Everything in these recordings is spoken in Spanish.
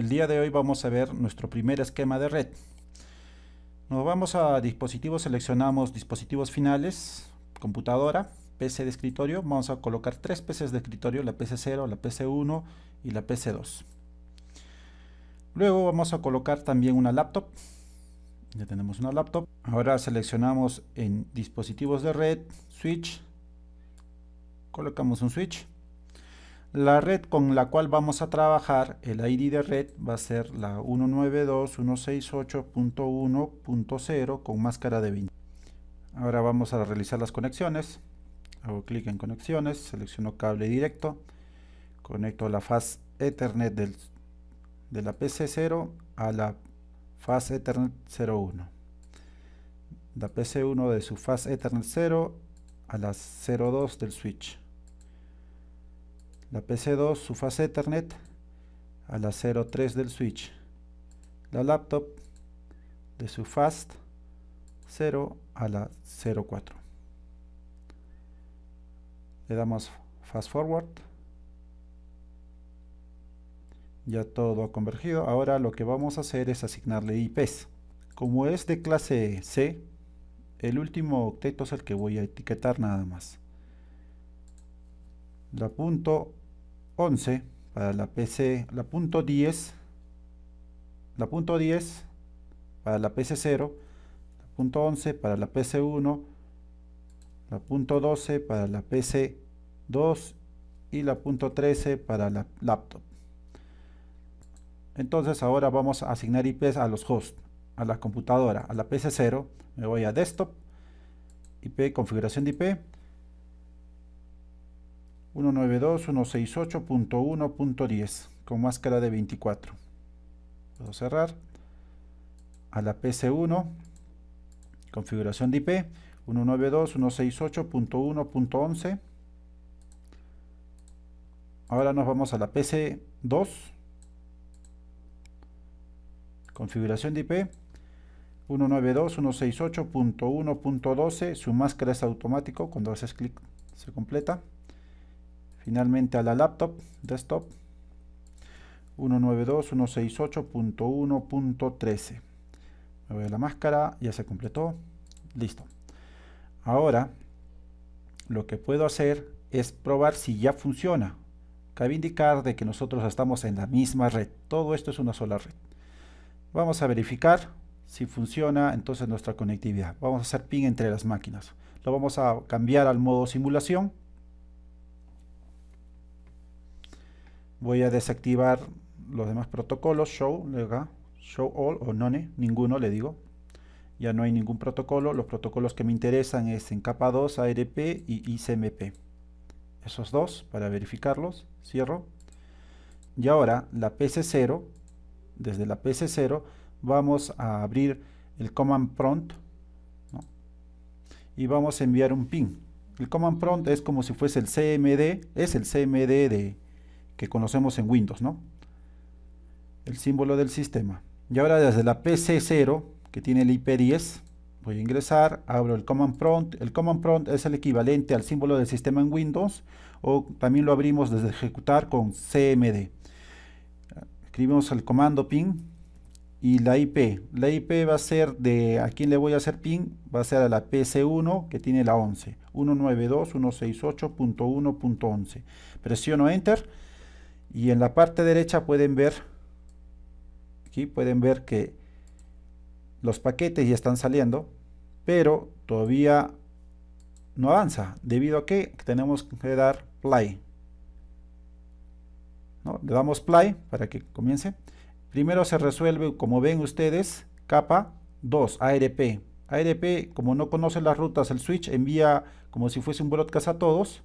El día de hoy vamos a ver nuestro primer esquema de red. Nos vamos a dispositivos, seleccionamos dispositivos finales, computadora, PC de escritorio. Vamos a colocar tres PCs de escritorio, la PC0, la PC1 y la PC2. Luego vamos a colocar también una laptop. Ya tenemos una laptop. Ahora seleccionamos en dispositivos de red, switch. Colocamos un switch. La red con la cual vamos a trabajar, el ID de red, va a ser la 192.168.1.0 con máscara de 20. Ahora vamos a realizar las conexiones. Hago clic en conexiones, selecciono cable directo, conecto la faz Ethernet del, de la PC0 a la fase Ethernet 01. La PC1 de su fase Ethernet 0 a la 02 del switch la PC2, su fase Ethernet a la 03 del switch, la laptop de su fast 0 a la 04. Le damos fast forward. Ya todo ha convergido. Ahora lo que vamos a hacer es asignarle IPs. Como es de clase C, el último octeto es el que voy a etiquetar nada más. La punto 11 para la PC, la punto 10, la punto 10 para la PC0, la punto 11 para la PC1, la punto 12 para la PC2 y la punto 13 para la laptop. Entonces ahora vamos a asignar IPs a los hosts, a la computadora, a la PC0, me voy a desktop, IP, configuración de IP, 192.168.1.10 con máscara de 24. Puedo cerrar. A la PC1, configuración de IP 192.168.1.11. Ahora nos vamos a la PC2, configuración de IP 192.168.1.12. Su máscara es automático, cuando haces clic se completa. Finalmente a la laptop, desktop, 192.168.1.13. Me voy a la máscara, ya se completó. Listo. Ahora, lo que puedo hacer es probar si ya funciona. Cabe indicar de que nosotros estamos en la misma red. Todo esto es una sola red. Vamos a verificar si funciona entonces nuestra conectividad. Vamos a hacer ping entre las máquinas. Lo vamos a cambiar al modo simulación. Voy a desactivar los demás protocolos, show, show all o none, ninguno le digo. Ya no hay ningún protocolo, los protocolos que me interesan es en capa 2, ARP y ICMP. Esos dos para verificarlos, cierro. Y ahora la PC0, desde la PC0 vamos a abrir el command prompt y vamos a enviar un pin, El command prompt es como si fuese el CMD, es el CMD de, que conocemos en Windows, ¿no? El símbolo del sistema. Y ahora desde la PC0, que tiene el IP10, voy a ingresar, abro el Command Prompt. El Command Prompt es el equivalente al símbolo del sistema en Windows, o también lo abrimos desde ejecutar con CMD. Escribimos el comando pin y la IP. La IP va a ser de a quién le voy a hacer pin va a ser a la PC1 que tiene la 11, 192.168.1.11. Presiono Enter y en la parte derecha pueden ver aquí pueden ver que los paquetes ya están saliendo pero todavía no avanza debido a que tenemos que dar play le damos play para que comience primero se resuelve como ven ustedes capa 2 ARP ARP como no conoce las rutas el switch envía como si fuese un broadcast a todos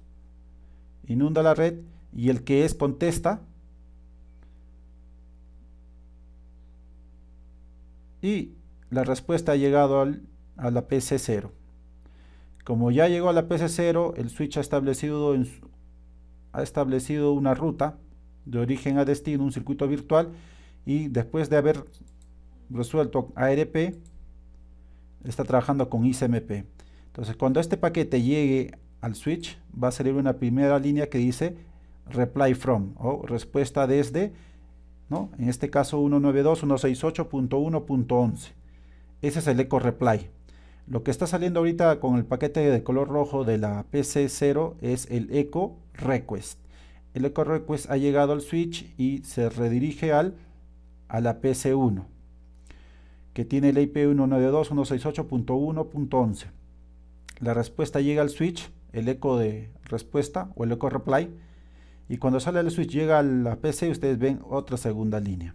inunda la red y el que es contesta. Y la respuesta ha llegado a la PC0. Como ya llegó a la PC0, el switch ha establecido, ha establecido una ruta de origen a destino, un circuito virtual, y después de haber resuelto ARP, está trabajando con ICMP. Entonces, cuando este paquete llegue al switch, va a salir una primera línea que dice reply from o respuesta desde, ¿no? En este caso 192.168.1.11. Ese es el eco reply. Lo que está saliendo ahorita con el paquete de color rojo de la PC0 es el eco request. El eco request ha llegado al switch y se redirige al a la PC1 que tiene el IP 192.168.1.11. La respuesta llega al switch, el eco de respuesta o el eco reply y cuando sale el switch, llega a la PC, y ustedes ven otra segunda línea.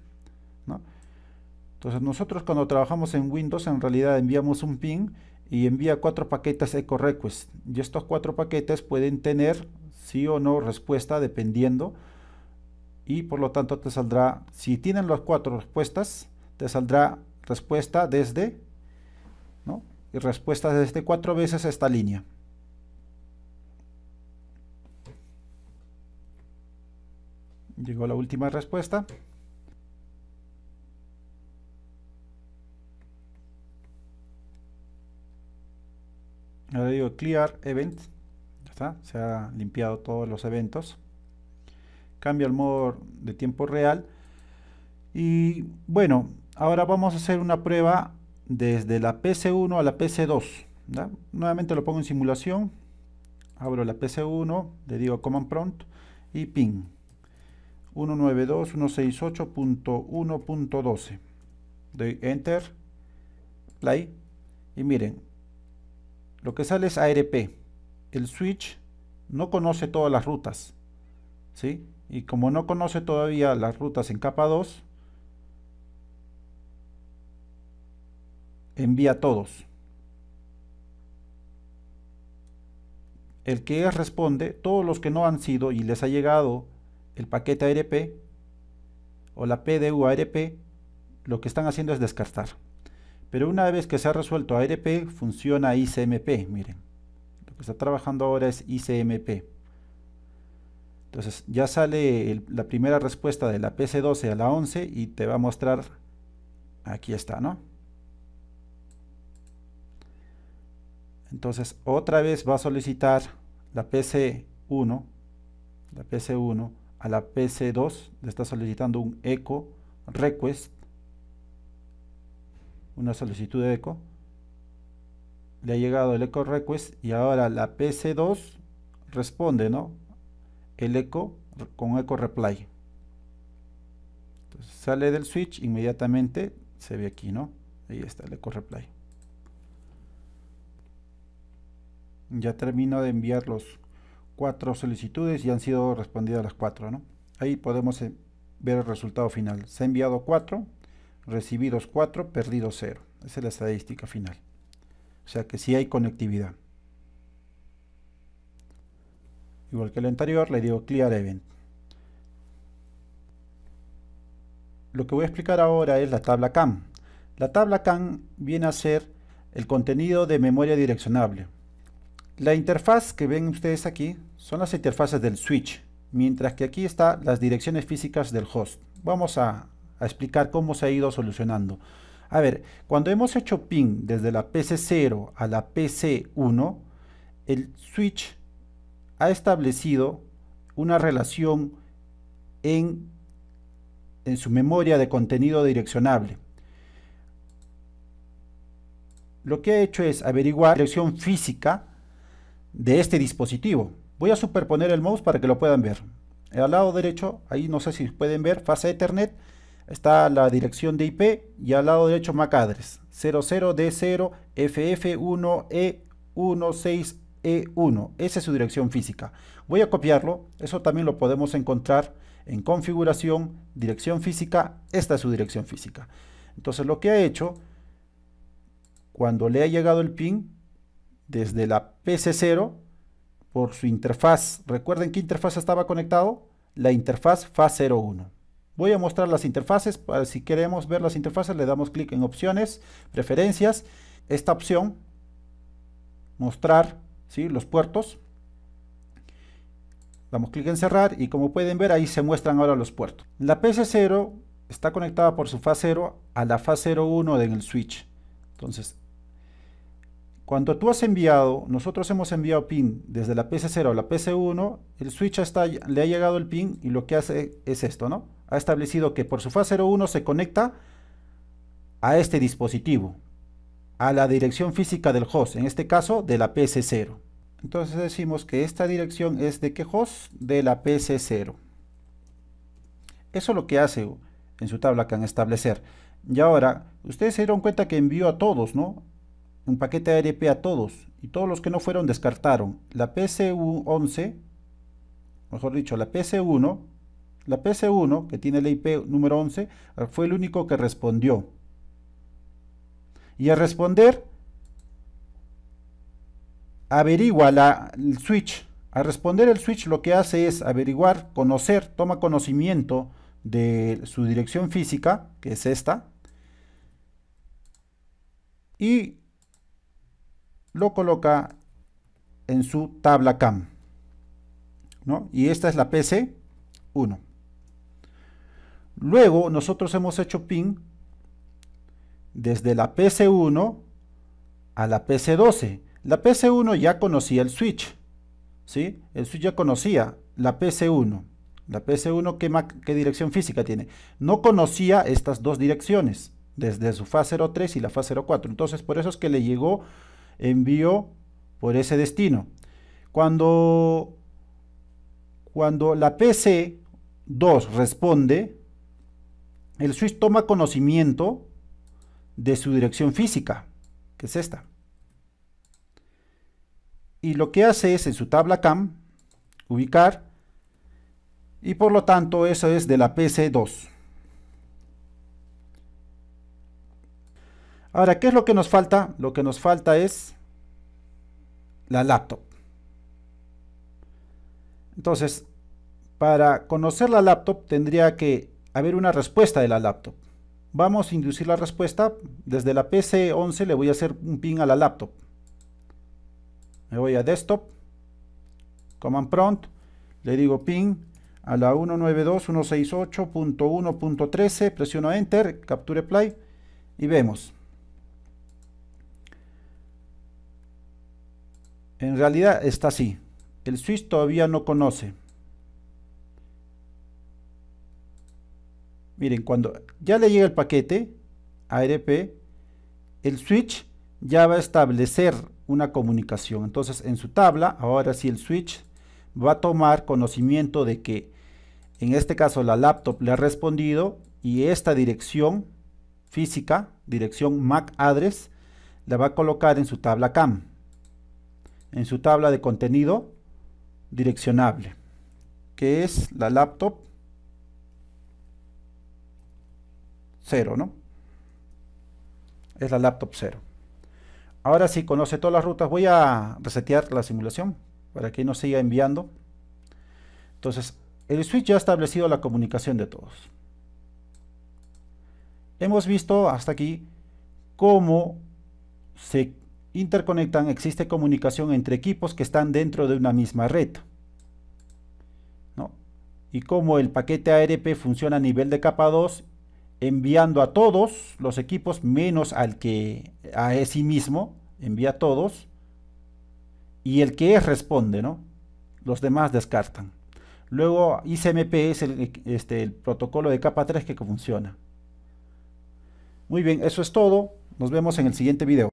Entonces nosotros cuando trabajamos en Windows, en realidad enviamos un ping y envía cuatro paquetes echo request. Y estos cuatro paquetes pueden tener sí o no respuesta dependiendo. Y por lo tanto te saldrá, si tienen las cuatro respuestas, te saldrá respuesta desde, Y respuesta desde cuatro veces esta línea. Llegó la última respuesta. Ahora digo clear event. Ya está. Se ha limpiado todos los eventos. Cambio el modo de tiempo real. Y bueno, ahora vamos a hacer una prueba desde la PC1 a la PC2. Nuevamente lo pongo en simulación. Abro la PC1, le digo command prompt y ping. 192.168.1.12. Doy Enter, Play, y miren, lo que sale es ARP. El switch no conoce todas las rutas, ¿sí? Y como no conoce todavía las rutas en capa 2, envía todos. El que responde, todos los que no han sido y les ha llegado el paquete ARP o la PDU ARP, lo que están haciendo es descartar. Pero una vez que se ha resuelto ARP, funciona ICMP, miren. Lo que está trabajando ahora es ICMP. Entonces ya sale la primera respuesta de la PC12 a la 11 y te va a mostrar, aquí está, ¿no? Entonces otra vez va a solicitar la PC1, la PC1, a la PC2 le está solicitando un echo request, una solicitud de echo. Le ha llegado el echo request y ahora la PC2 responde, ¿no? El echo con echo reply. sale del switch inmediatamente, se ve aquí, ¿no? Ahí está el echo reply. Ya termino de enviar los cuatro solicitudes y han sido respondidas las cuatro. ¿no? Ahí podemos eh, ver el resultado final. Se ha enviado cuatro, recibidos cuatro, perdidos cero. Esa es la estadística final. O sea que sí hay conectividad. Igual que el anterior, le digo Clear Event. Lo que voy a explicar ahora es la tabla CAM. La tabla CAM viene a ser el contenido de memoria direccionable. La interfaz que ven ustedes aquí son las interfaces del switch, mientras que aquí están las direcciones físicas del host. Vamos a, explicar cómo se ha ido solucionando. A ver, cuando hemos hecho ping desde la PC0 a la PC1, el switch ha establecido una relación en, en su memoria de contenido direccionable. Lo que ha hecho es averiguar la dirección física de este dispositivo. Voy a superponer el mouse para que lo puedan ver. Al lado derecho, ahí no sé si pueden ver, fase Ethernet, está la dirección de IP y al lado derecho MAC address 00D0FF1E16E1. Esa es su dirección física. Voy a copiarlo, eso también lo podemos encontrar en configuración, dirección física, esta es su dirección física. Entonces lo que ha hecho, cuando le ha llegado el pin, desde la PC0 por su interfaz. Recuerden qué interfaz estaba conectado, la interfaz FA01. Voy a mostrar las interfaces, para si queremos ver las interfaces le damos clic en opciones, preferencias, esta opción, mostrar ¿sí? los puertos. Damos clic en cerrar y como pueden ver ahí se muestran ahora los puertos. La PC0 está conectada por su FA0 a la FA01 en el switch. Entonces cuando tú has enviado, nosotros hemos enviado pin desde la PC0 a la PC1, el switch le ha llegado el pin y lo que hace es esto, ¿no? Ha establecido que por su fase 01 se conecta a este dispositivo, a la dirección física del host, en este caso de la PC0. Entonces decimos que esta dirección es de qué host? De la PC0. Eso es lo que hace en su tabla que han establecer. Y ahora, ustedes se dieron cuenta que envió a todos, ¿no? un paquete ARP a todos y todos los que no fueron descartaron la PC11, mejor dicho, la PC1, la PC1 que tiene la IP número 11 fue el único que respondió. Y al responder, averigua la, el switch. Al responder el switch lo que hace es averiguar, conocer, toma conocimiento de su dirección física, que es esta, y lo coloca en su tabla CAM. Y esta es la PC1. Luego nosotros hemos hecho ping desde la PC1 a la PC12. La PC1 ya conocía el switch. ¿sí? El switch ya conocía la PC1. La PC1 ¿qué, qué dirección física tiene. No conocía estas dos direcciones desde su fase 03 y la fase 04. Entonces por eso es que le llegó envió por ese destino. Cuando, cuando la PC2 responde, el switch toma conocimiento de su dirección física, que es esta. Y lo que hace es en su tabla CAM ubicar y por lo tanto eso es de la PC2. Ahora, ¿qué es lo que nos falta? Lo que nos falta es la laptop. Entonces, para conocer la laptop tendría que haber una respuesta de la laptop. Vamos a inducir la respuesta. Desde la PC11 le voy a hacer un pin a la laptop. Me voy a desktop, command prompt, le digo pin a la 192.168.1.13, presiono enter, capture play y vemos. En realidad está así. El switch todavía no conoce. Miren, cuando ya le llega el paquete ARP, el switch ya va a establecer una comunicación. Entonces, en su tabla, ahora sí el switch va a tomar conocimiento de que, en este caso, la laptop le ha respondido y esta dirección física, dirección MAC address, la va a colocar en su tabla CAM en su tabla de contenido direccionable, que es la laptop 0, ¿no? Es la laptop 0. Ahora sí, conoce todas las rutas. Voy a resetear la simulación para que no siga enviando. Entonces, el switch ya ha establecido la comunicación de todos. Hemos visto hasta aquí cómo se interconectan, existe comunicación entre equipos que están dentro de una misma red. ¿no? Y como el paquete ARP funciona a nivel de capa 2, enviando a todos los equipos menos al que a sí mismo, envía a todos, y el que es responde, ¿no? Los demás descartan. Luego ICMP es el, este, el protocolo de capa 3 que funciona. Muy bien, eso es todo. Nos vemos en el siguiente video.